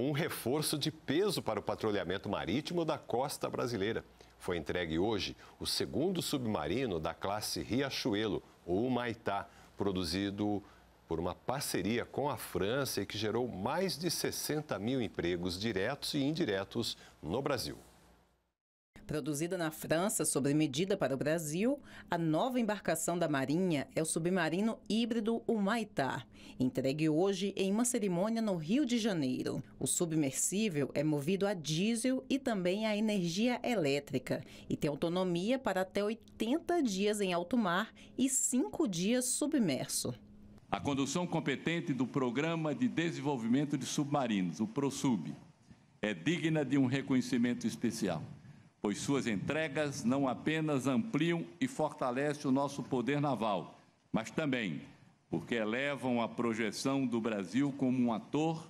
um reforço de peso para o patrulhamento marítimo da costa brasileira. Foi entregue hoje o segundo submarino da classe Riachuelo, ou Humaitá, produzido por uma parceria com a França e que gerou mais de 60 mil empregos diretos e indiretos no Brasil. Produzida na França sob medida para o Brasil, a nova embarcação da Marinha é o submarino híbrido Humaitá, entregue hoje em uma cerimônia no Rio de Janeiro. O submersível é movido a diesel e também a energia elétrica e tem autonomia para até 80 dias em alto mar e 5 dias submerso. A condução competente do Programa de Desenvolvimento de Submarinos, o PROSUB, é digna de um reconhecimento especial pois suas entregas não apenas ampliam e fortalecem o nosso poder naval, mas também porque elevam a projeção do Brasil como um ator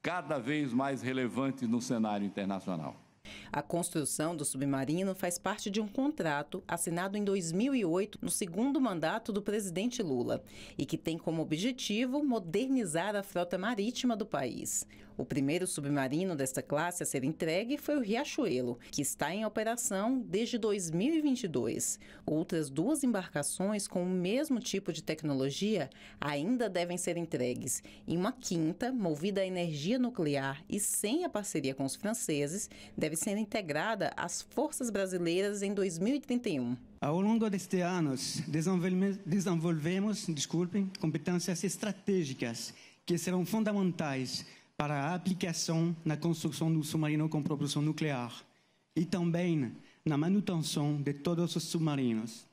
cada vez mais relevante no cenário internacional. A construção do submarino faz parte de um contrato assinado em 2008 no segundo mandato do presidente Lula e que tem como objetivo modernizar a frota marítima do país. O primeiro submarino desta classe a ser entregue foi o Riachuelo, que está em operação desde 2022. Outras duas embarcações com o mesmo tipo de tecnologia ainda devem ser entregues e uma quinta, movida a energia nuclear e sem a parceria com os franceses, deve sendo integrada às Forças Brasileiras em 2031. Ao longo destes anos, desenvolvemos, desenvolvemos desculpem, competências estratégicas que serão fundamentais para a aplicação na construção do submarino com propulsão nuclear e também na manutenção de todos os submarinos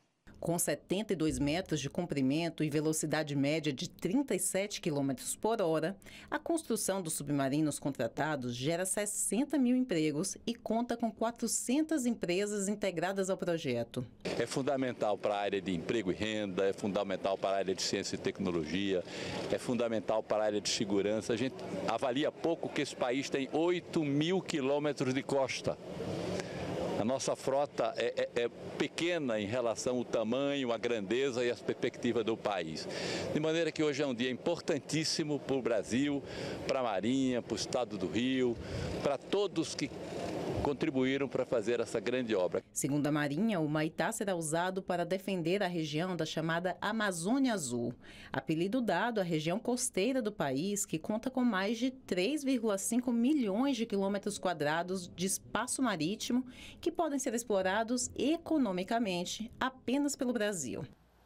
com 72 metros de comprimento e velocidade média de 37 km por hora, a construção dos submarinos contratados gera 60 mil empregos e conta com 400 empresas integradas ao projeto. É fundamental para a área de emprego e renda, é fundamental para a área de ciência e tecnologia, é fundamental para a área de segurança. A gente avalia pouco que esse país tem 8 mil quilômetros de costa. A nossa frota é, é, é pequena em relação ao tamanho, à grandeza e às perspectivas do país. De maneira que hoje é um dia importantíssimo para o Brasil, para a Marinha, para o Estado do Rio, para todos que contribuíram para fazer essa grande obra. Segundo a Marinha, o Maitá será usado para defender a região da chamada Amazônia Azul, apelido dado à região costeira do país, que conta com mais de 3,5 milhões de quilômetros quadrados de espaço marítimo que podem ser explorados economicamente apenas pelo Brasil.